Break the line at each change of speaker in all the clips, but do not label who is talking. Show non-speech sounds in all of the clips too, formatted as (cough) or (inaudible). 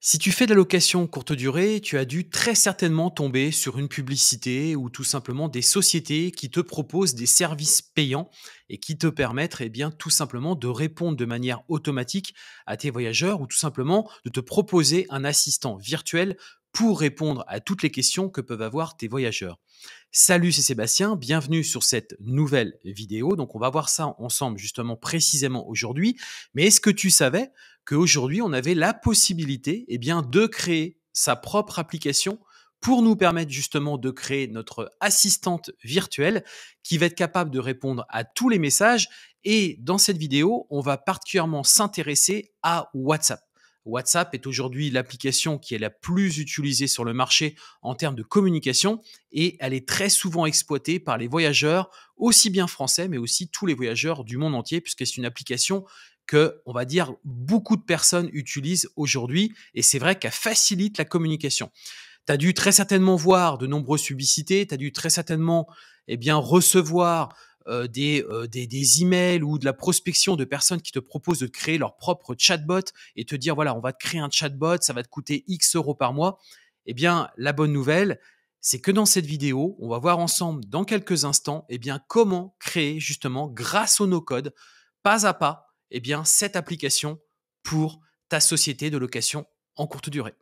Si tu fais de la location courte durée, tu as dû très certainement tomber sur une publicité ou tout simplement des sociétés qui te proposent des services payants et qui te permettent eh bien, tout simplement de répondre de manière automatique à tes voyageurs ou tout simplement de te proposer un assistant virtuel pour répondre à toutes les questions que peuvent avoir tes voyageurs. Salut, c'est Sébastien, bienvenue sur cette nouvelle vidéo. Donc on va voir ça ensemble justement précisément aujourd'hui. Mais est-ce que tu savais aujourd'hui on avait la possibilité eh bien, de créer sa propre application pour nous permettre justement de créer notre assistante virtuelle qui va être capable de répondre à tous les messages. Et dans cette vidéo, on va particulièrement s'intéresser à WhatsApp. WhatsApp est aujourd'hui l'application qui est la plus utilisée sur le marché en termes de communication et elle est très souvent exploitée par les voyageurs, aussi bien français mais aussi tous les voyageurs du monde entier puisque c'est une application que, on va dire, beaucoup de personnes utilisent aujourd'hui et c'est vrai qu'elle facilite la communication. Tu as dû très certainement voir de nombreuses publicités, tu as dû très certainement eh bien, recevoir euh, euh, des, des, emails ou de la prospection de personnes qui te proposent de créer leur propre chatbot et te dire voilà, on va te créer un chatbot, ça va te coûter X euros par mois. Eh bien, la bonne nouvelle, c'est que dans cette vidéo, on va voir ensemble dans quelques instants eh bien, comment créer justement grâce au no-code, pas à pas, eh bien, cette application pour ta société de location en courte durée.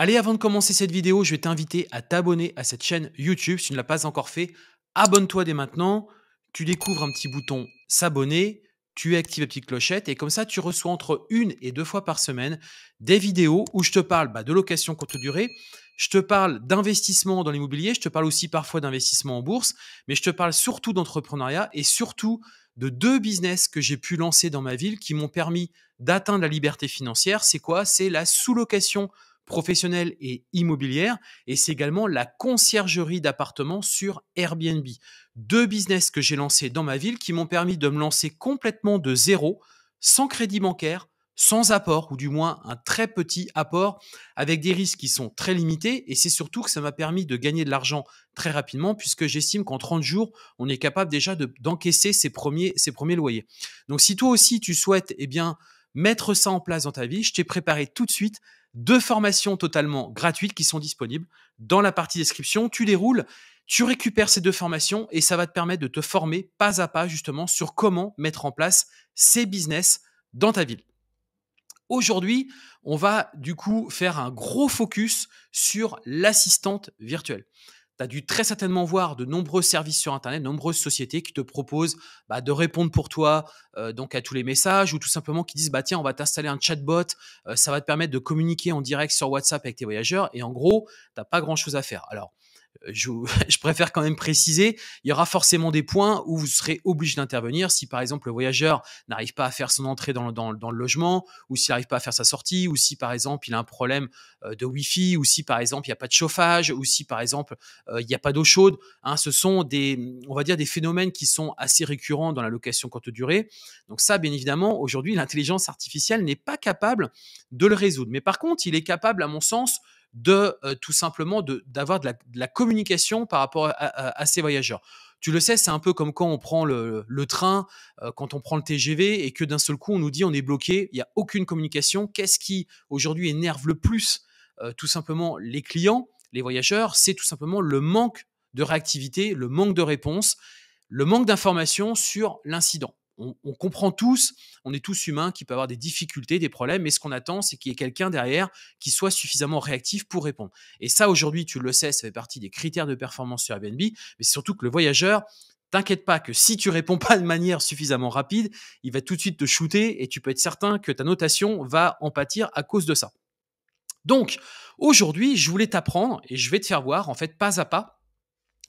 Allez, avant de commencer cette vidéo, je vais t'inviter à t'abonner à cette chaîne YouTube. Si tu ne l'as pas encore fait, abonne-toi dès maintenant. Tu découvres un petit bouton s'abonner, tu actives la petite clochette et comme ça, tu reçois entre une et deux fois par semaine des vidéos où je te parle bah, de location courte durée, je te parle d'investissement dans l'immobilier, je te parle aussi parfois d'investissement en bourse, mais je te parle surtout d'entrepreneuriat et surtout de deux business que j'ai pu lancer dans ma ville qui m'ont permis d'atteindre la liberté financière. C'est quoi C'est la sous-location professionnelle et immobilière. Et c'est également la conciergerie d'appartements sur Airbnb. Deux business que j'ai lancés dans ma ville qui m'ont permis de me lancer complètement de zéro, sans crédit bancaire, sans apport, ou du moins un très petit apport, avec des risques qui sont très limités. Et c'est surtout que ça m'a permis de gagner de l'argent très rapidement, puisque j'estime qu'en 30 jours, on est capable déjà d'encaisser ses, premiers, ses premiers loyers. Donc si toi aussi tu souhaites, eh bien, mettre ça en place dans ta vie, je t'ai préparé tout de suite deux formations totalement gratuites qui sont disponibles dans la partie description. Tu les roules, tu récupères ces deux formations et ça va te permettre de te former pas à pas justement sur comment mettre en place ces business dans ta ville. Aujourd'hui, on va du coup faire un gros focus sur l'assistante virtuelle tu as dû très certainement voir de nombreux services sur Internet, de nombreuses sociétés qui te proposent bah, de répondre pour toi euh, donc à tous les messages ou tout simplement qui disent bah, tiens, on va t'installer un chatbot, euh, ça va te permettre de communiquer en direct sur WhatsApp avec tes voyageurs. Et en gros, tu n'as pas grand-chose à faire. Alors, (laughs) je, préfère quand même préciser, il y aura forcément des points où vous serez obligé d'intervenir si par exemple le voyageur n'arrive pas à faire son entrée dans le, logement, ou s'il n'arrive pas à faire sa sortie, ou si par exemple il a un problème euh, de Wi-Fi, ou si par exemple il n'y a pas de chauffage, ou si par exemple euh, il n'y a pas d'eau chaude. Hein, ce sont des, on va dire, des phénomènes qui sont assez récurrents dans la location courte durée. Donc ça, bien évidemment, aujourd'hui, l'intelligence artificielle n'est pas capable de le résoudre. Mais par contre, il est capable, à mon sens, de euh, tout simplement d'avoir de, la communication par rapport à, ces voyageurs. Tu le sais, c'est un peu comme quand on prend le, train, euh, quand on prend le TGV et que d'un seul coup on nous dit on est bloqué, il n'y a aucune communication. Qu'est-ce qui aujourd'hui énerve le plus euh, tout simplement les clients, les voyageurs C'est tout simplement le manque de réactivité, le manque de réponse, le manque d'information sur l'incident on, comprend tous, on est tous humains, qui peut avoir des difficultés, des problèmes, mais ce qu'on attend, c'est qu'il y ait quelqu'un derrière qui soit suffisamment réactif pour répondre. Et ça, aujourd'hui, tu le sais, ça fait partie des critères de performance sur Airbnb, mais surtout que le voyageur, T'inquiète pas que si tu réponds pas de manière suffisamment rapide, il va tout de suite te shooter et tu peux être certain que ta notation va en pâtir à cause de ça. Donc, aujourd'hui, je voulais t'apprendre et je vais te faire voir, en fait, pas à pas,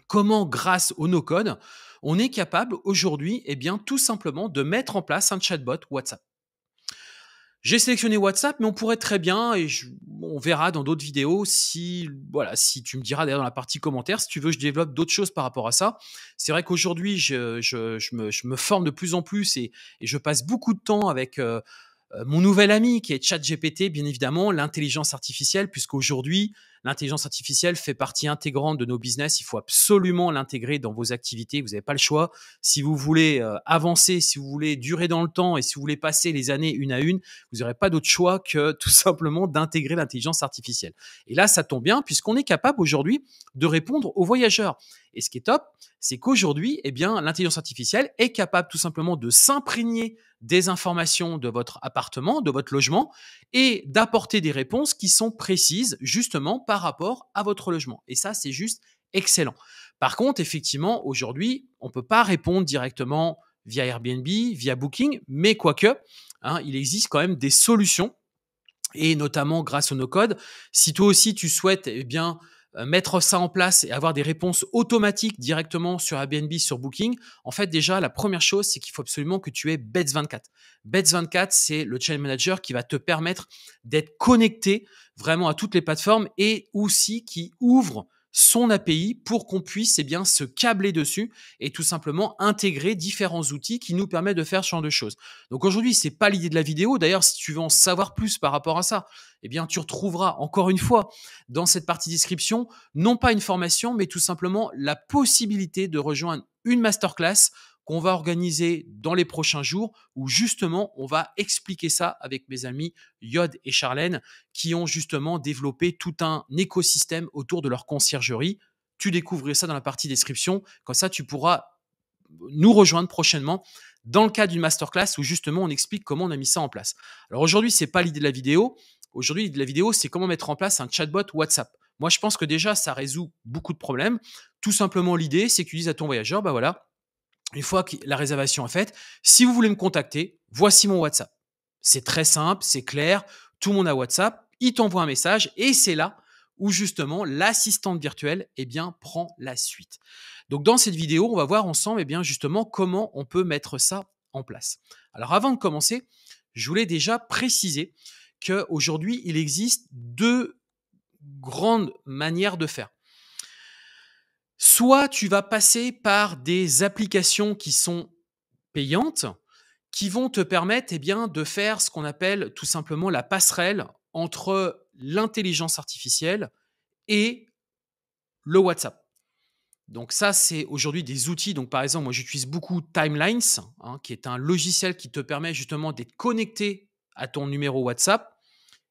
comment grâce au no-code, on est capable aujourd'hui, eh bien, tout simplement de mettre en place un chatbot WhatsApp. J'ai sélectionné WhatsApp, mais on pourrait très bien, et on verra dans d'autres vidéos si, voilà, si tu me diras dans la partie commentaire, si tu veux, je développe d'autres choses par rapport à ça. C'est vrai qu'aujourd'hui, je, me, forme de plus en plus et, je passe beaucoup de temps avec euh, euh, mon nouvel ami qui est ChatGPT, bien évidemment, l'intelligence artificielle, puisqu'aujourd'hui, l'intelligence artificielle fait partie intégrante de nos business. Il faut absolument l'intégrer dans vos activités. Vous n'avez pas le choix. Si vous voulez euh, avancer, si vous voulez durer dans le temps et si vous voulez passer les années une à une, vous n'aurez pas d'autre choix que (laughs) tout simplement d'intégrer l'intelligence artificielle. Et là, ça tombe bien puisqu'on est capable aujourd'hui de répondre aux voyageurs. Et ce qui est top, c'est qu'aujourd'hui, eh bien, l'intelligence artificielle est capable tout simplement de s'imprégner des informations de votre appartement, de votre logement, et d'apporter des réponses qui sont précises justement par rapport à votre logement. Et ça, c'est juste excellent. Par contre, effectivement, aujourd'hui, on ne peut pas répondre directement via Airbnb, via Booking, mais quoique, hein, il existe quand même des solutions, et notamment grâce au no codes. Si toi aussi tu souhaites eh bien, euh, mettre ça en place et avoir des réponses automatiques directement sur Airbnb, sur Booking, en fait, déjà, la première chose, c'est qu'il faut absolument que tu aies Bets24. Bets24, c'est le channel manager qui va te permettre d'être connecté vraiment à toutes les plateformes et aussi qui ouvre son API pour qu'on puisse eh bien, se câbler dessus et tout simplement intégrer différents outils qui nous permettent de faire ce genre de choses. Donc aujourd'hui, c'est pas l'idée de la vidéo. D'ailleurs, si tu veux en savoir plus par rapport à ça, eh bien, tu retrouveras encore une fois dans cette partie description, non pas une formation, mais tout simplement la possibilité de rejoindre une masterclass qu'on va organiser dans les prochains jours où justement on va expliquer ça avec mes amis Yod et Charlène qui ont justement développé tout un écosystème autour de leur conciergerie. Tu découvriras ça dans la partie description, comme ça tu pourras nous rejoindre prochainement dans le cadre d'une masterclass où justement on explique comment on a mis ça en place. Alors aujourd'hui, c'est pas l'idée de la vidéo. Aujourd'hui, l'idée de la vidéo, c'est comment mettre en place un chatbot WhatsApp. Moi, je pense que déjà, ça résout beaucoup de problèmes. Tout simplement, l'idée, c'est que tu dises à ton voyageur, bah voilà, une fois que la réservation est faite, si vous voulez me contacter, voici mon WhatsApp. C'est très simple, c'est clair, tout le monde a WhatsApp, il t'envoie un message et c'est là où justement l'assistante virtuelle eh bien, prend la suite. Donc dans cette vidéo, on va voir ensemble eh bien, justement comment on peut mettre ça en place. Alors avant de commencer, je voulais déjà préciser qu'aujourd'hui, il existe deux grandes manières de faire. Soit tu vas passer par des applications qui sont payantes, qui vont te permettre eh bien, de faire ce qu'on appelle tout simplement la passerelle entre l'intelligence artificielle et le WhatsApp. Donc ça, c'est aujourd'hui des outils. Donc par exemple, moi j'utilise beaucoup Timelines, hein, qui est un logiciel qui te permet justement d'être connecté à ton numéro WhatsApp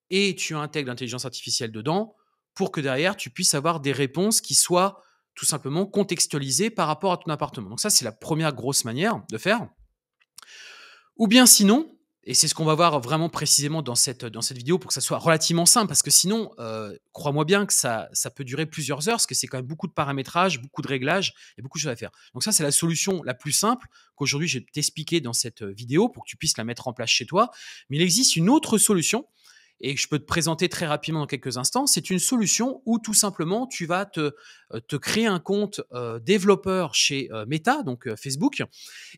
et tu intègres l'intelligence artificielle dedans pour que derrière tu puisses avoir des réponses qui soient tout simplement contextualiser par rapport à ton appartement. Donc ça, c'est la première grosse manière de faire. Ou bien sinon, et c'est ce qu'on va voir vraiment précisément dans cette, dans cette vidéo pour que ça soit relativement simple, parce que sinon, euh, crois-moi bien que ça, peut durer plusieurs heures, parce que c'est quand même beaucoup de paramétrage, beaucoup de réglages, et beaucoup de choses à faire. Donc ça, c'est la solution la plus simple qu'aujourd'hui je vais t'expliquer dans cette vidéo pour que tu puisses la mettre en place chez toi. Mais il existe une autre solution et je peux te présenter très rapidement dans quelques instants, c'est une solution où tout simplement tu vas te, euh, te créer un compte euh, développeur chez euh, Meta, donc Facebook,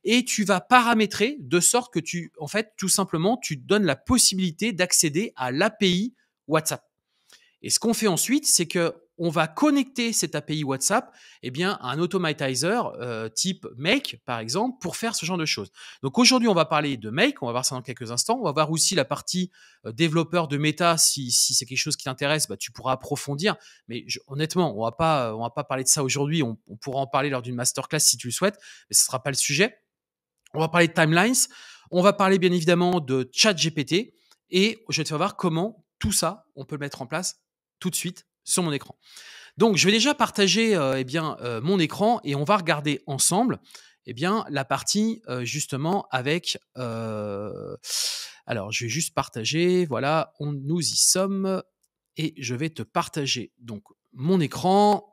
et tu vas paramétrer de sorte que tu, en fait, tout simplement, tu donnes la possibilité d'accéder à l'API WhatsApp. Et ce qu'on fait ensuite, c'est que on va connecter cette API WhatsApp eh bien, à un automatizer euh, type Make, par exemple, pour faire ce genre de choses. Donc aujourd'hui, on va parler de Make, on va voir ça dans quelques instants. On va voir aussi la partie euh, développeur de méta, si, c'est quelque chose qui t'intéresse, bah, tu pourras approfondir. Mais honnêtement, on ne va pas parler de ça aujourd'hui, on, pourra en parler lors d'une masterclass si tu le souhaites, mais ce ne sera pas le sujet. On va parler de timelines, on va parler bien évidemment de chat GPT, et je vais te faire voir comment tout ça, on peut le mettre en place tout de suite sur mon écran. Donc, je vais déjà partager euh, eh bien, euh, mon écran et on va regarder ensemble eh bien, la partie euh, justement avec. alors, je vais juste partager. Voilà, on, nous y sommes et je vais te partager donc mon écran.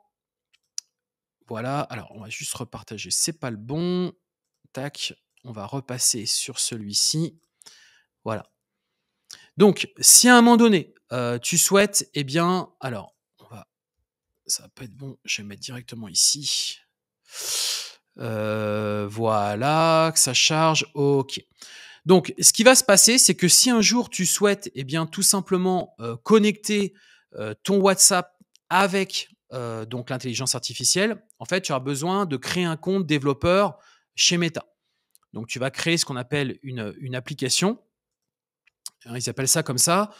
Voilà, alors on va juste repartager. C'est pas le bon. Tac, on va repasser sur celui-ci. Voilà. Donc, si à un moment donné, tu souhaites, eh bien, alors, ça va pas être bon. Je vais mettre directement ici. Euh, voilà, que ça charge. Ok. Donc, ce qui va se passer, c'est que si un jour tu souhaites, eh bien, tout simplement euh, connecter euh, ton WhatsApp avec donc l'intelligence artificielle, en fait, tu auras besoin de créer un compte développeur chez Meta. Donc, tu vas créer ce qu'on appelle une, une application. Ils appellent ça comme ça.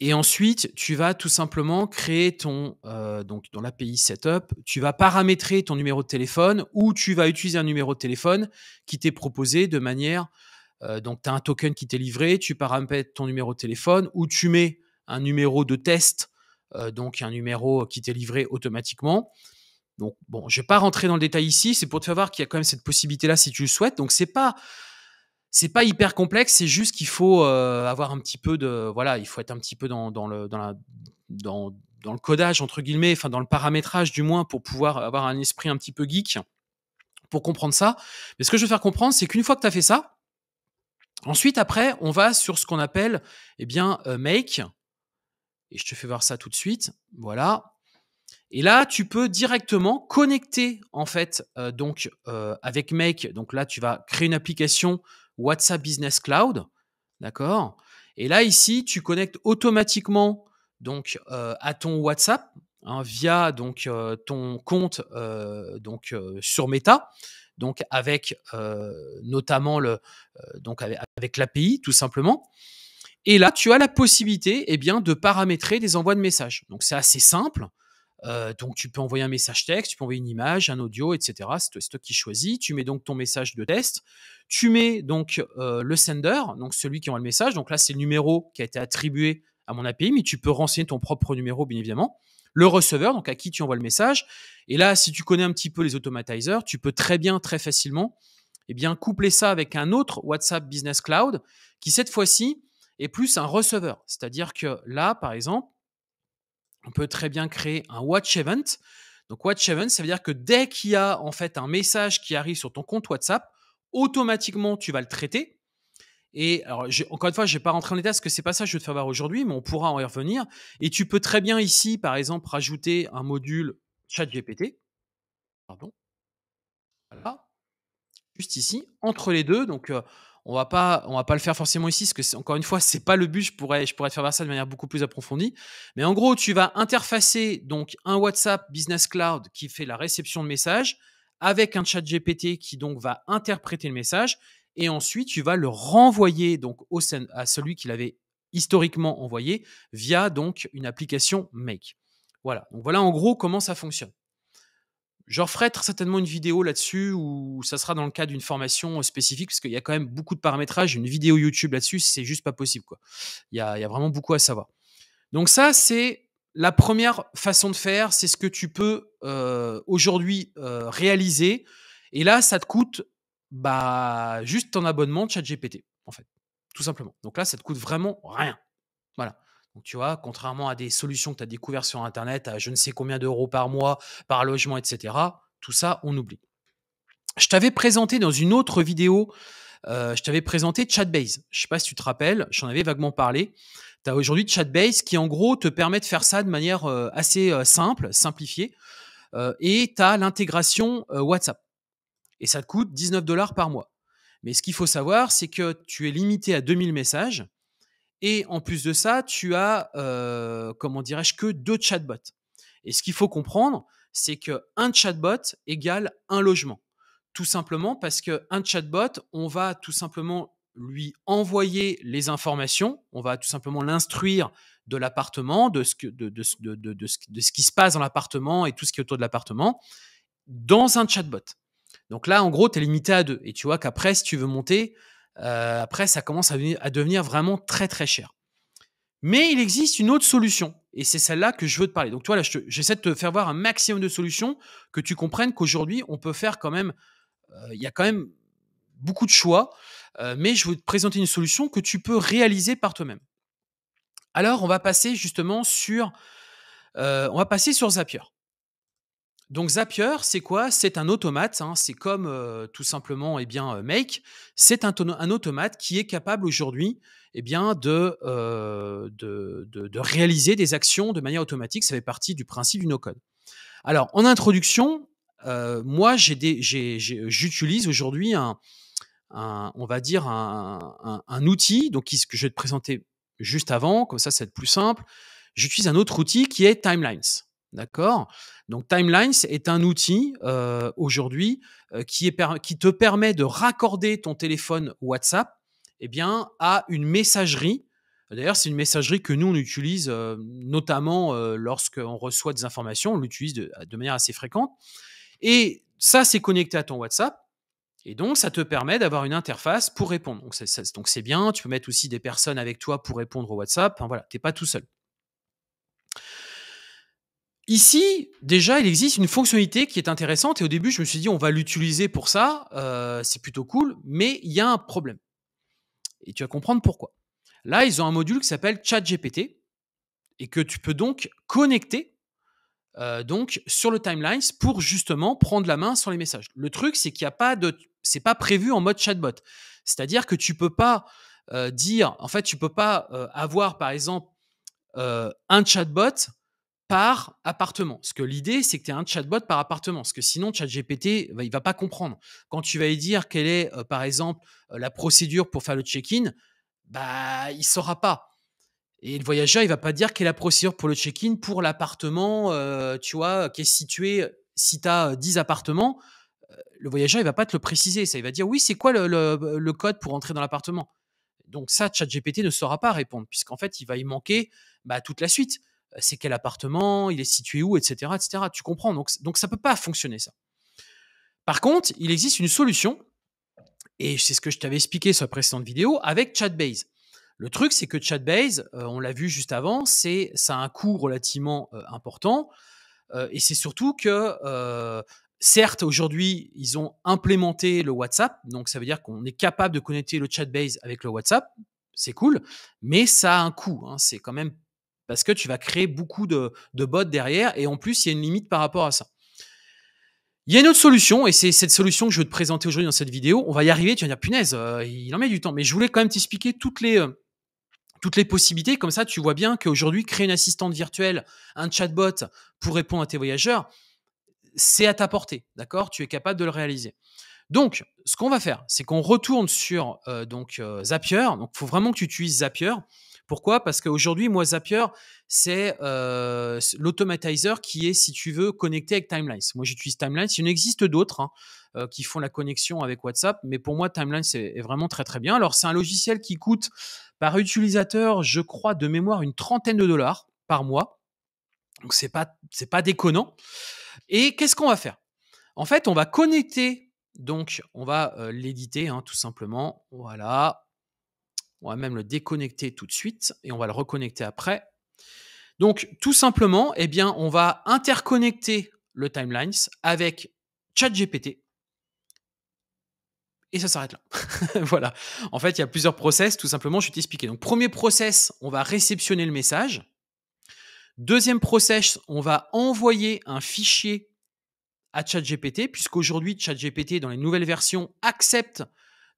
Et ensuite, tu vas tout simplement créer ton, euh, donc dans l'API Setup, tu vas paramétrer ton numéro de téléphone ou tu vas utiliser un numéro de téléphone qui t'est proposé de manière, euh, donc tu as un token qui t'est livré, tu paramètres ton numéro de téléphone ou tu mets un numéro de test, euh, donc un numéro qui t'est livré automatiquement. Donc bon, je ne vais pas rentrer dans le détail ici, c'est pour te faire voir qu'il y a quand même cette possibilité-là si tu le souhaites. Donc ce n'est pas c'est pas hyper complexe, c'est juste qu'il faut euh, avoir un petit peu de voilà, il faut être un petit peu dans, le dans, le codage entre guillemets, enfin dans le paramétrage du moins pour pouvoir avoir un esprit un petit peu geek pour comprendre ça. Mais ce que je veux faire comprendre, c'est qu'une fois que tu as fait ça, ensuite après, on va sur ce qu'on appelle eh bien euh, make et je te fais voir ça tout de suite. Voilà. Et là, tu peux directement connecter en fait euh, donc avec Make. Donc là, tu vas créer une application WhatsApp Business Cloud. D'accord Et là, ici, tu connectes automatiquement donc, euh, à ton WhatsApp hein, via donc, euh, ton compte euh, donc, sur Meta. Donc avec notamment le avec, l'API tout simplement. Et là, tu as la possibilité eh bien, de paramétrer des envois de messages. Donc c'est assez simple donc tu peux envoyer un message texte, tu peux envoyer une image, un audio, etc. C'est toi qui choisis. Tu mets donc ton message de test. Tu mets donc le sender, donc celui qui envoie le message. Donc là, c'est le numéro qui a été attribué à mon API, mais tu peux renseigner ton propre numéro, bien évidemment. Le receveur, donc à qui tu envoies le message. Et là, si tu connais un petit peu les automatisers, tu peux très bien, très facilement, eh bien, coupler ça avec un autre WhatsApp Business Cloud qui, cette fois-ci, est plus un receveur. C'est-à-dire que là, par exemple, on peut très bien créer un watch event. Donc watch event, ça veut dire que dès qu'il y a en fait un message qui arrive sur ton compte WhatsApp, automatiquement tu vas le traiter. Et encore une fois, je ne vais pas rentrer en état, parce que c'est pas ça que je veux te faire voir aujourd'hui, mais on pourra en y revenir. Et tu peux très bien ici, par exemple, rajouter un module GPT. Pardon. Voilà. Juste ici, entre les deux. Donc, euh, on va pas on va pas le faire forcément ici parce que encore une fois c'est pas le but je pourrais je pourrais te faire voir ça de manière beaucoup plus approfondie mais en gros tu vas interfacer donc un WhatsApp Business Cloud qui fait la réception de messages avec un chat GPT qui donc va interpréter le message et ensuite tu vas le renvoyer donc au, à celui qui l'avait historiquement envoyé via donc une application Make. Voilà, donc voilà en gros comment ça fonctionne je referai certainement une vidéo là-dessus où ça sera dans le cadre d'une formation euh, spécifique parce qu'il y a quand même beaucoup de paramétrages. Une vidéo YouTube là-dessus, c'est juste pas possible. Quoi. Il, y a, vraiment beaucoup à savoir. Donc ça, c'est la première façon de faire. C'est ce que tu peux euh, aujourd'hui euh, réaliser. Et là, ça te coûte bah, juste ton abonnement de ChatGPT, en fait, tout simplement. Donc là, ça te coûte vraiment rien. Voilà. Donc, tu vois, contrairement à des solutions que tu as découvertes sur Internet à je ne sais combien d'euros par mois, par logement, etc., tout ça, on oublie. Je t'avais présenté dans une autre vidéo, euh, je t'avais présenté Chatbase. Je ne sais pas si tu te rappelles, j'en avais vaguement parlé. Tu as aujourd'hui Chatbase qui, en gros, te permet de faire ça de manière euh, assez euh, simple, simplifiée. et tu as l'intégration WhatsApp. Et ça te coûte 19 dollars par mois. Mais ce qu'il faut savoir, c'est que tu es limité à 2000 messages et en plus de ça, tu as, euh, comment dirais-je, que deux chatbots. Et ce qu'il faut comprendre, c'est que qu'un chatbot égale un logement. Tout simplement parce qu'un chatbot, on va tout simplement lui envoyer les informations, on va tout simplement l'instruire de l'appartement, de ce, que, de, ce, de ce qui se passe dans l'appartement et tout ce qui est autour de l'appartement, dans un chatbot. Donc là, en gros, tu es limité à deux. Et tu vois qu'après, si tu veux monter, euh, après, ça commence à, devenir vraiment très très cher. Mais il existe une autre solution, et c'est celle-là que je veux te parler. Donc, toi, là, j'essaie de te faire voir un maximum de solutions, que tu comprennes qu'aujourd'hui, on peut faire quand même, euh, il y a quand même beaucoup de choix, euh, mais je veux te présenter une solution que tu peux réaliser par toi-même. Alors, on va passer justement sur, on va passer sur Zapier. Donc Zapier, c'est quoi C'est un automate, hein, c'est comme euh, tout simplement eh bien, euh, Make, c'est un, automate qui est capable aujourd'hui eh bien, euh, de, de, réaliser des actions de manière automatique, ça fait partie du principe du no-code. Alors en introduction, moi j'utilise aujourd'hui un, on va dire un, outil donc, ce que je vais te présenter juste avant, comme ça ça plus simple. J'utilise un autre outil qui est Timelines. D'accord Donc Timelines est un outil aujourd'hui qui, te permet de raccorder ton téléphone WhatsApp eh bien, à une messagerie. D'ailleurs, c'est une messagerie que nous, on utilise notamment notamment lorsqu'on reçoit des informations, on l'utilise de, manière assez fréquente. Et ça, c'est connecté à ton WhatsApp. Et donc, ça te permet d'avoir une interface pour répondre. Donc, c'est bien. Tu peux mettre aussi des personnes avec toi pour répondre au WhatsApp. voilà, tu n'es pas tout seul. Ici, déjà, il existe une fonctionnalité qui est intéressante et au début, je me suis dit, on va l'utiliser pour ça, euh, c'est plutôt cool, mais il y a un problème. Et tu vas comprendre pourquoi. Là, ils ont un module qui s'appelle ChatGPT et que tu peux donc connecter euh, donc sur le timelines pour justement prendre la main sur les messages. Le truc, c'est qu'il n'y a pas de, c'est pas prévu en mode chatbot. C'est-à-dire que tu ne peux pas euh, dire, en fait, tu ne peux pas avoir par exemple un chatbot par appartement. Parce que l'idée, c'est que tu as un chatbot par appartement. Parce que sinon, ChatGPT, bah, il va pas comprendre. Quand tu vas lui dire quelle est, euh, par exemple, euh, la procédure pour faire le check-in, bah, il saura pas. Et le voyageur, il va pas dire quelle est la procédure pour le check-in pour l'appartement, euh, tu vois, qui est situé. Si tu as 10 appartements, le voyageur, il va pas te le préciser. Ça, il va dire oui, c'est quoi le, code pour entrer dans l'appartement Donc ça, ChatGPT ne saura pas répondre, puisqu'en fait, il va y manquer bah, toute la suite c'est quel appartement, il est situé où, etc., etc. Tu comprends Donc, donc ça peut pas fonctionner ça. Par contre, il existe une solution, et c'est ce que je t'avais expliqué sur la précédente vidéo, avec Chatbase. Le truc, c'est que Chatbase, on l'a vu juste avant, c'est ça a un coût relativement important, et c'est surtout que certes aujourd'hui ils ont implémenté le WhatsApp, donc ça veut dire qu'on est capable de connecter le Chatbase avec le WhatsApp, c'est cool, mais ça a un coût. Hein, c'est quand même parce que tu vas créer beaucoup de, bots derrière et en plus, il y a une limite par rapport à ça. Il y a une autre solution, et c'est cette solution que je veux te présenter aujourd'hui dans cette vidéo. On va y arriver, tu vas dire, punaise, euh, il en met du temps. Mais je voulais quand même t'expliquer toutes les, euh, toutes les possibilités. Comme ça, tu vois bien qu'aujourd'hui, créer une assistante virtuelle, un chatbot pour répondre à tes voyageurs, c'est à ta portée, d'accord Tu es capable de le réaliser. Donc, ce qu'on va faire, c'est qu'on retourne sur euh, donc, Zapier. Donc, il faut vraiment que tu utilises Zapier. Pourquoi Parce qu'aujourd'hui, moi, Zapier, euh, c'est l'automatizer qui est, si tu veux, connecté avec Timelines. Moi, j'utilise Timelines. Il en existe d'autres hein, euh, qui font la connexion avec WhatsApp, mais pour moi, Timelines est, vraiment très très bien. Alors, c'est un logiciel qui coûte par utilisateur, je crois, de mémoire, une trentaine de dollars par mois. Donc, c'est pas pas déconnant. Et qu'est-ce qu'on va faire En fait, on va connecter donc, on va euh, l'éditer hein, tout simplement. Voilà, on va même le déconnecter tout de suite et on va le reconnecter après. Donc, tout simplement, eh bien, on va interconnecter le timeline avec ChatGPT. Et ça s'arrête là. (laughs) voilà. En fait, il y a plusieurs process. Tout simplement, je vais t'expliquer. Donc, premier process, on va réceptionner le message. Deuxième process, on va envoyer un fichier à ChatGPT, puisqu'aujourd'hui, ChatGPT, dans les nouvelles versions, accepte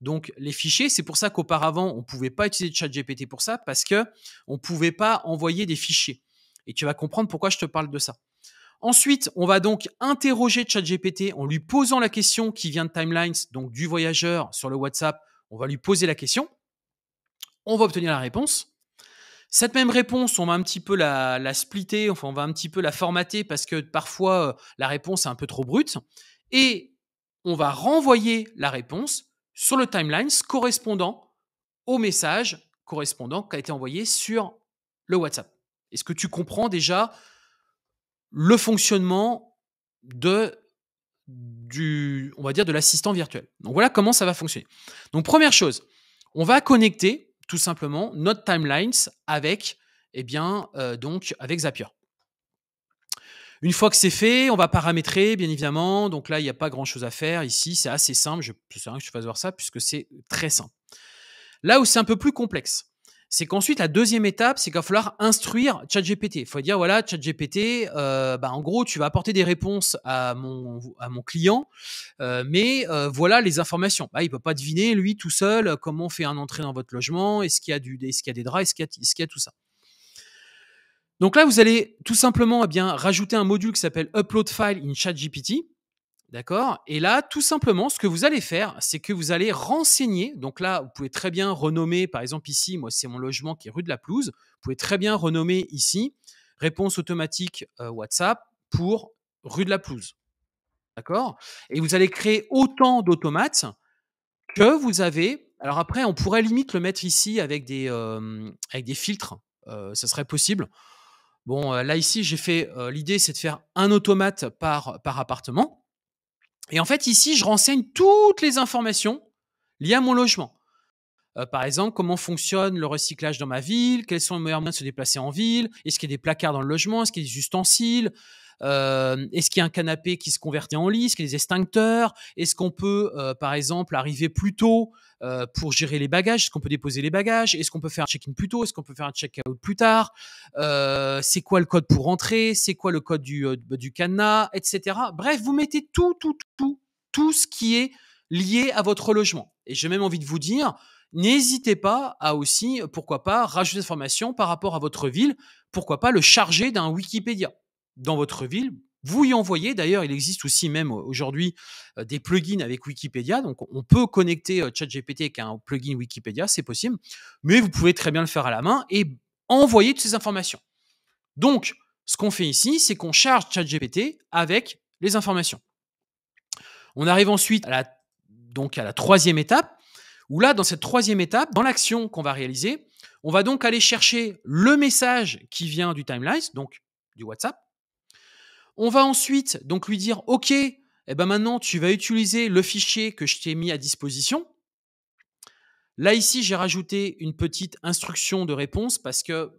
donc les fichiers, c'est pour ça qu'auparavant, on ne pouvait pas utiliser ChatGPT pour ça, parce que on ne pouvait pas envoyer des fichiers. Et tu vas comprendre pourquoi je te parle de ça. Ensuite, on va donc interroger ChatGPT en lui posant la question qui vient de Timelines, donc du voyageur sur le WhatsApp. On va lui poser la question. On va obtenir la réponse. Cette même réponse, on va un petit peu la, la splitter, enfin on va un petit peu la formater parce que parfois euh, la réponse est un peu trop brute. Et on va renvoyer la réponse sur le timeline correspondant au message correspondant qui a été envoyé sur le WhatsApp. Est-ce que tu comprends déjà le fonctionnement de on va dire de l'assistant virtuel. Donc voilà comment ça va fonctionner. Donc première chose, on va connecter tout simplement notre timeline avec eh bien euh, donc avec Zapier. Une fois que c'est fait, on va paramétrer, bien évidemment. Donc là, il n'y a pas grand-chose à faire. Ici, c'est assez simple. Je sais rien que je fasse voir ça, puisque c'est très simple. Là où c'est un peu plus complexe, c'est qu'ensuite, la deuxième étape, c'est qu'il va falloir instruire ChatGPT. Il faut dire, voilà, ChatGPT, euh, bah, en gros, tu vas apporter des réponses à mon, client, euh, mais euh, voilà les informations. Bah, il ne peut pas deviner, lui, tout seul, comment on fait un entrée dans votre logement, est-ce qu'il y a, des draps, est-ce qu'il y a tout ça. Donc là, vous allez tout simplement eh bien, rajouter un module qui s'appelle Upload File in ChatGPT. D'accord Et là, tout simplement, ce que vous allez faire, c'est que vous allez renseigner. Donc là, vous pouvez très bien renommer, par exemple ici, moi c'est mon logement qui est rue de la Pelouse. Vous pouvez très bien renommer ici réponse automatique euh, WhatsApp pour rue de la Plouze, D'accord Et vous allez créer autant d'automates que vous avez. Alors après, on pourrait limite le mettre ici avec des, euh, avec des filtres. Ce euh, ça serait possible. Bon, euh, là ici, j'ai fait euh, l'idée, c'est de faire un automate par, par appartement. Et en fait, ici, je renseigne toutes les informations liées à mon logement. Euh, par exemple, comment fonctionne le recyclage dans ma ville, quels sont les meilleurs moyens de se déplacer en ville, est-ce qu'il y a des placards dans le logement, est-ce qu'il y a des ustensiles, est-ce qu'il y a un canapé qui se convertit en lit Est-ce qu'il y a des extincteurs Est-ce qu'on peut, par exemple, arriver plus tôt pour gérer les bagages Est-ce qu'on peut déposer les bagages Est-ce qu'on peut faire un check-in plus tôt Est-ce qu'on peut faire un check-out plus tard C'est quoi le code pour rentrer C'est quoi le code du, bah, du cadenas Etc. Bref, vous mettez tout, tout, tout, tout ce qui est lié à votre logement. Et j'ai même envie de vous dire, n'hésitez pas à aussi, pourquoi pas, rajouter des informations par rapport à votre ville, pourquoi pas le charger d'un Wikipédia dans votre ville, vous y envoyez. D'ailleurs, il existe aussi même aujourd'hui des plugins avec Wikipédia. Donc, on peut connecter ChatGPT avec un plugin Wikipédia, c'est possible. Mais vous pouvez très bien le faire à la main et envoyer toutes ces informations. Donc, ce qu'on fait ici, c'est qu'on charge ChatGPT avec les informations. On arrive ensuite à la, donc à la troisième étape, où là, dans cette troisième étape, dans l'action qu'on va réaliser, on va donc aller chercher le message qui vient du timeline, donc du WhatsApp, on va ensuite donc lui dire OK, eh ben maintenant tu vas utiliser le fichier que je t'ai mis à disposition. Là ici, j'ai rajouté une petite instruction de réponse parce que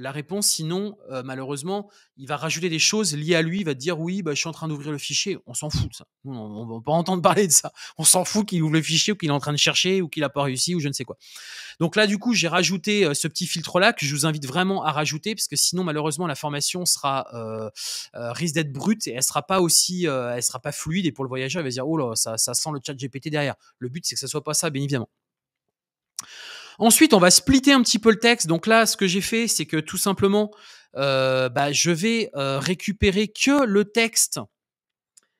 la réponse. Sinon, euh, malheureusement, il va rajouter des choses liées à lui. Il va dire oui, bah, je suis en train d'ouvrir le fichier. On s'en fout de ça. on ne va pas entendre (laughs) parler de ça. On s'en fout qu'il ouvre le fichier ou qu'il est en train de chercher ou qu'il n'a pas réussi ou je ne sais quoi. Donc là, du coup, j'ai rajouté euh, ce petit filtre-là que je vous invite vraiment à rajouter parce que sinon, malheureusement, la formation sera euh, risque d'être brute et elle sera pas aussi, elle sera pas fluide. Et pour le voyageur, il va dire oh là, ça, ça sent le chat GPT derrière. Le but, c'est que ça soit pas ça, bien évidemment. Ensuite, on va splitter un petit peu le texte. Donc là, ce que j'ai fait, c'est que tout simplement, euh, bah, je vais euh, récupérer que le texte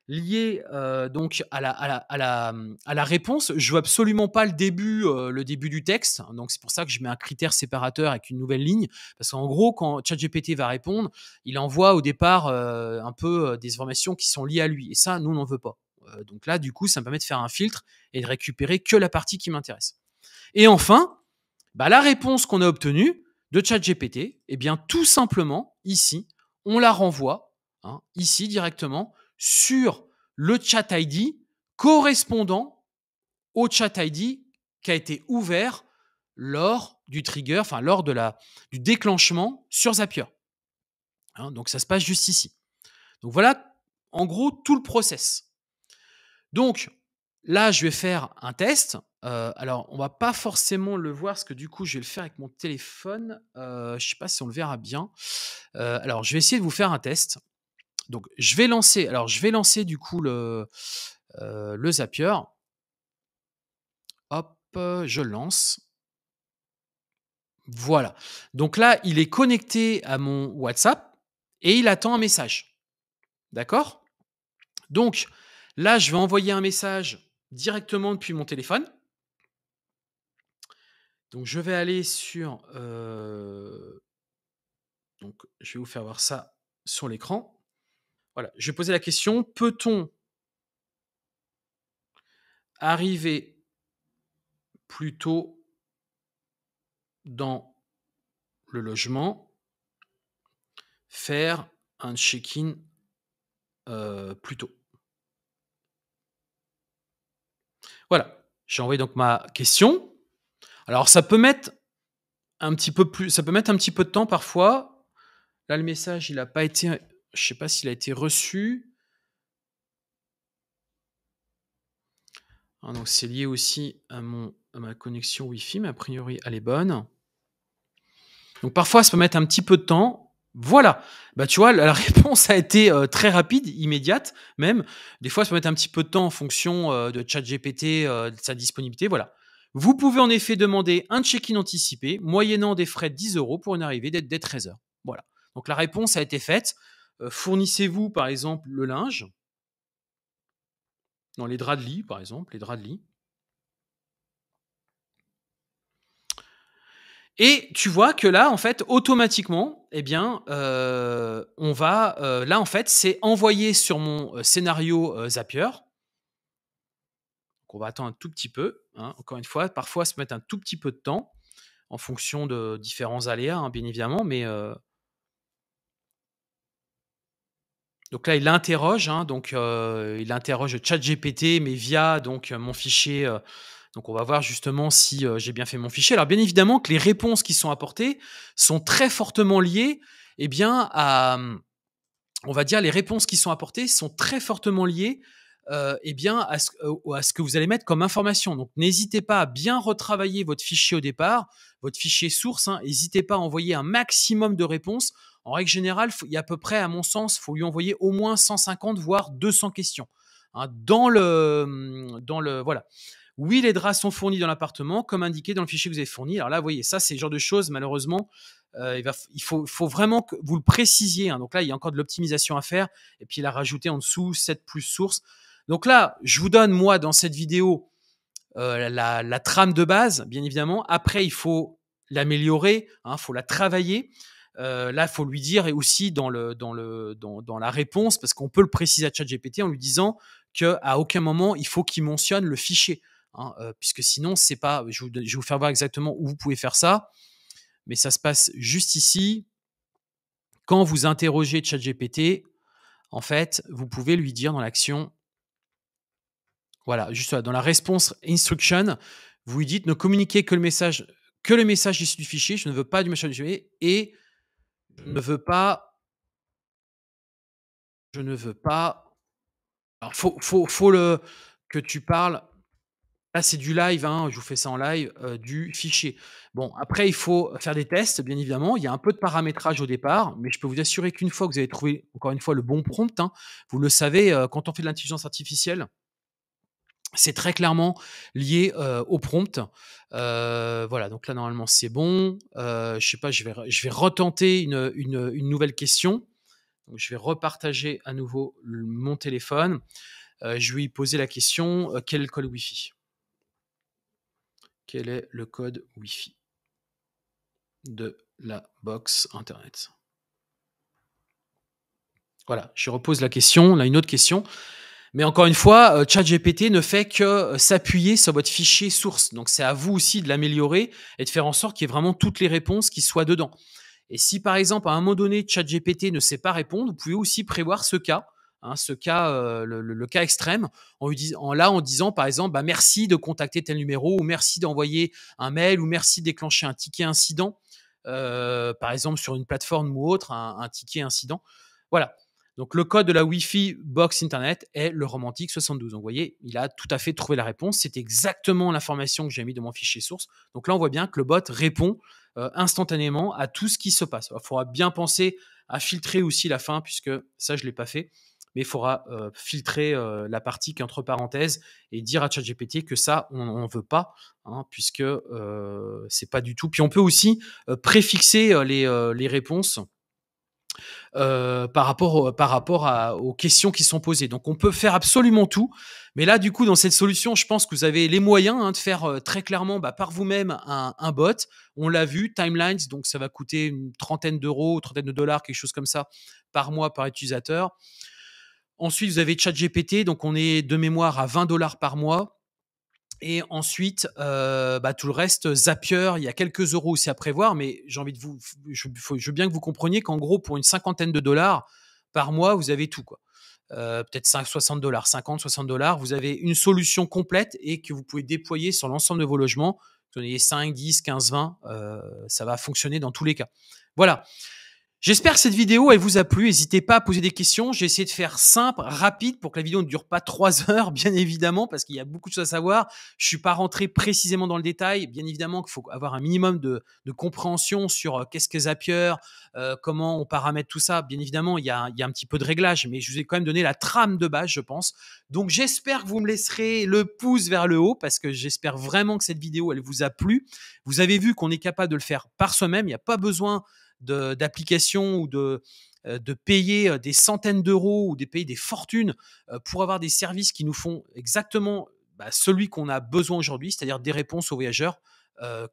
lié euh, donc à la, réponse. Je vois absolument pas le début, le début du texte. Donc c'est pour ça que je mets un critère séparateur avec une nouvelle ligne. Parce qu'en gros, quand ChatGPT va répondre, il envoie au départ un peu des informations qui sont liées à lui. Et ça, nous, on n'en veut pas. donc là, du coup, ça me permet de faire un filtre et de récupérer que la partie qui m'intéresse. Et enfin, bah, la réponse qu'on a obtenue de ChatGPT, eh bien, tout simplement, ici, on la renvoie, hein, ici directement, sur le chat ID correspondant au chat ID qui a été ouvert lors du trigger, enfin lors de la, du déclenchement sur Zapier. Hein, donc ça se passe juste ici. Donc voilà, en gros, tout le process. Donc là, je vais faire un test euh, alors, on va pas forcément le voir, parce que du coup, je vais le faire avec mon téléphone. Je euh, je sais pas si on le verra bien. Euh, alors, je vais essayer de vous faire un test. Donc, je vais lancer. Alors, je vais lancer du coup le, le Zapier. Hop, je lance. Voilà. Donc là, il est connecté à mon WhatsApp et il attend un message. D'accord Donc, là, je vais envoyer un message directement depuis mon téléphone. Donc je vais aller sur. donc je vais vous faire voir ça sur l'écran. Voilà, je vais poser la question peut-on arriver plus tôt dans le logement, faire un check-in plus tôt Voilà, j'ai envoyé donc ma question. Alors ça peut mettre un petit peu plus, ça peut mettre un petit peu de temps parfois. Là, le message, il n'a pas été, je sais pas s'il a été reçu. Hein, donc c'est lié aussi à, mon, ma connexion Wi-Fi, mais a priori elle est bonne. Donc parfois ça peut mettre un petit peu de temps. Voilà, bah tu vois, la (laughs) réponse a été euh, très rapide, immédiate même. Des fois ça peut mettre un petit peu de temps en fonction euh, de ChatGPT, GPT, euh, de sa disponibilité, voilà. Vous pouvez en effet demander un check-in anticipé, moyennant des frais de 10 euros pour une arrivée dès, 13 heures. Voilà. Donc la réponse a été faite. Euh, fournissez-vous, par exemple, le linge. Dans les draps de lit, par exemple, les draps de lit. Et tu vois que là, en fait, automatiquement, eh bien, euh, on va. Euh, là, en fait, c'est envoyé sur mon scénario Zapier on va attendre un tout petit peu. Hein. Encore une fois, parfois se mettre un tout petit peu de temps en fonction de différents aléas, hein, bien évidemment, mais euh, donc là il interroge, hein, donc euh, il interroge ChatGPT, mais via donc mon fichier. Euh, donc on va voir justement si j'ai bien fait mon fichier. Alors bien évidemment que les réponses qui sont apportées sont très fortement liées, Et eh bien à hum, on va dire les réponses qui sont apportées sont très fortement liées euh, eh bien, à ce, euh, à ce, que vous allez mettre comme information. Donc, n'hésitez pas à bien retravailler votre fichier au départ, votre fichier source. Hein. N'hésitez pas à envoyer un maximum de réponses. En règle générale, il y a à peu près, à mon sens, il faut lui envoyer au moins 150 voire 200 questions. Hein. dans le, dans le, voilà. Oui, les draps sont fournis dans l'appartement, comme indiqué dans le fichier que vous avez fourni. Alors là, vous voyez, ça, c'est le genre de choses, malheureusement, euh, il, faut, vraiment que vous le précisiez. Hein. Donc là, il y a encore de l'optimisation à faire. Et puis, il a rajouté en dessous 7 plus source. Donc là, je vous donne, moi, dans cette vidéo, euh, la, trame de base, bien évidemment. Après, il faut l'améliorer, il hein, faut la travailler. Euh, là, il faut lui dire, et aussi dans, le, dans, le, dans, la réponse, parce qu'on peut le préciser à ChatGPT en lui disant qu'à aucun moment, il faut qu'il mentionne le fichier. Hein, euh, puisque sinon, c'est pas. Je, vous, je vais vous faire voir exactement où vous pouvez faire ça. Mais ça se passe juste ici. Quand vous interrogez ChatGPT, en fait, vous pouvez lui dire dans l'action voilà, juste dans la response instruction, vous lui dites ne communiquez que le message que le message issu du fichier, je ne veux pas du machin du et je ne veux pas je ne veux pas alors faut faut, le que tu parles Là, c'est du live, hein, je vous fais ça en live, euh, du fichier. Bon, après, il faut faire des tests, bien évidemment. Il y a un peu de paramétrage au départ, mais je peux vous assurer qu'une fois que vous avez trouvé, encore une fois, le bon prompt, hein, vous le savez, euh, quand on fait de l'intelligence artificielle, c'est très clairement lié euh, au prompt. Euh, voilà, donc là normalement c'est bon. Je euh, je sais pas, je vais, retenter une, nouvelle question. je vais repartager à nouveau mon téléphone. je vais lui poser la question quel est le code Wi-Fi Quel est le code Wi-Fi de la box Internet Voilà, je repose la question. Là, une autre question. Mais encore une fois, euh, ChatGPT ne fait que euh, s'appuyer sur votre fichier source. Donc c'est à vous aussi de l'améliorer et de faire en sorte qu'il y ait vraiment toutes les réponses qui soient dedans. Et si par exemple à un moment donné ChatGPT ne sait pas répondre, vous pouvez aussi prévoir ce cas, hein, ce cas, euh, le, cas extrême, en, là en disant par exemple bah, merci de contacter tel numéro ou merci d'envoyer un mail ou merci de déclencher un ticket incident, par exemple sur une plateforme ou autre, un ticket incident. Voilà. Donc le code de la Wi-Fi box internet est le romantique 72. Donc vous voyez, il a tout à fait trouvé la réponse. C'est exactement l'information que j'ai mis dans mon fichier source. Donc là, on voit bien que le bot répond euh, instantanément à tout ce qui se passe. il faudra bien penser à filtrer aussi la fin, puisque ça, je ne l'ai pas fait. Mais il faudra euh, filtrer euh, la partie qui est entre parenthèses et dire à ChatGPT que ça, on ne veut pas, hein, puisque puisque c'est pas du tout. Puis on peut aussi préfixer les réponses euh, par rapport, par rapport aux questions qui sont posées. Donc on peut faire absolument tout, mais là du coup dans cette solution, je pense que vous avez les moyens hein, de faire euh, très clairement bah, par vous-même un, bot. On l'a vu, Timelines, donc ça va coûter une trentaine d'euros, trentaine de dollars, quelque chose comme ça par mois par utilisateur. Ensuite, vous avez ChatGPT, donc on est de mémoire à 20 dollars par mois. Et ensuite, euh, bah, tout le reste, Zapier, il y a quelques euros aussi à prévoir, mais j'ai envie de vous, je, veux bien que vous compreniez qu'en gros, pour une cinquantaine de dollars par mois, vous avez tout quoi. Euh, peut-être 5, 60 dollars, 50, 60 dollars, vous avez une solution complète et que vous pouvez déployer sur l'ensemble de vos logements. Que vous en ayez 5, 10, 15, 20, ça va fonctionner dans tous les cas. Voilà. J'espère que cette vidéo, elle vous a plu. N'hésitez pas à poser des questions. J'ai essayé de faire simple, rapide, pour que la vidéo ne dure pas trois (laughs) heures, bien évidemment, parce qu'il y a beaucoup de choses à savoir. Je suis pas rentré précisément dans le détail. Bien évidemment qu'il faut avoir un minimum de, compréhension sur euh, qu'est-ce que Zapier, euh, comment on paramètre tout ça. Bien évidemment, il y, a, un petit peu de réglage, mais je vous ai quand même donné la trame de base, je pense. Donc, j'espère que vous me laisserez le pouce vers le haut, parce que j'espère vraiment que cette vidéo, elle vous a plu. Vous avez vu qu'on est capable de le faire par soi-même. Il n'y a pas besoin d'applications ou de, euh, de payer euh, des centaines d'euros ou de payer des fortunes euh, pour avoir des services qui nous font exactement bah, celui qu'on a besoin aujourd'hui, c'est-à-dire des réponses aux voyageurs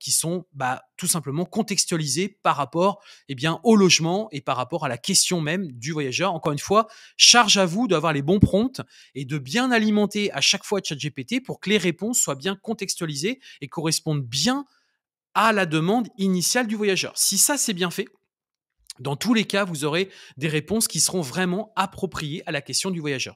qui sont bah, tout simplement contextualisées par rapport eh bien, au logement et par rapport à la question même du voyageur. Encore une fois, charge à vous d'avoir les bons prompts et de bien alimenter à chaque fois ChatGPT pour que les réponses soient bien contextualisées et correspondent bien à la demande initiale du voyageur. Si ça c'est bien fait, dans tous les cas, vous aurez des réponses qui seront vraiment appropriées à la question du voyageur.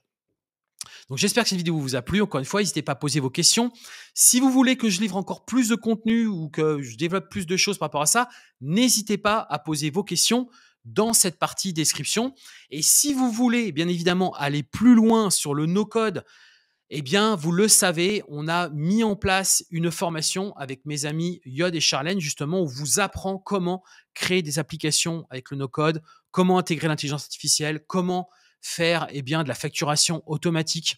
Donc j'espère que cette vidéo vous a plu. Encore une fois, n'hésitez pas à poser vos questions. Si vous voulez que je livre encore plus de contenu ou que je développe plus de choses par rapport à ça, n'hésitez pas à poser vos questions dans cette partie description. Et si vous voulez, bien évidemment, aller plus loin sur le no-code, eh bien, vous le savez, on a mis en place une formation avec mes amis Yod et Charlène, justement, où vous apprend comment créer des applications avec le no-code, comment intégrer l'intelligence artificielle, comment faire eh bien, de la facturation automatique,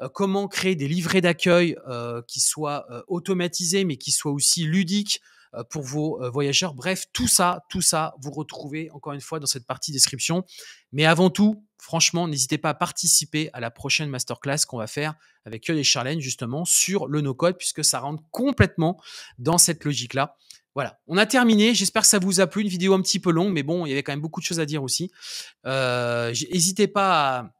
euh, comment créer des livrets d'accueil euh, qui soient euh, automatisés, mais qui soient aussi ludiques, euh, pour vos euh, voyageurs. Bref, tout ça, tout ça, vous retrouvez encore une fois dans cette partie description. Mais avant tout, franchement, n'hésitez pas à participer à la prochaine masterclass qu'on va faire avec Yod et Charlène, justement, sur le no-code, puisque ça rentre complètement dans cette logique-là. Voilà, on a terminé. J'espère que ça vous a plu. Une vidéo un petit peu longue, mais bon, il y avait quand même beaucoup de choses à dire aussi. Euh, n'hésitez pas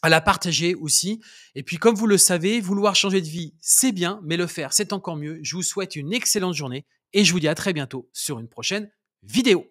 à la partager aussi. Et puis, comme vous le savez, vouloir changer de vie, c'est bien, mais le faire, c'est encore mieux. Je vous souhaite une excellente journée et je vous dis à très bientôt sur une prochaine vidéo.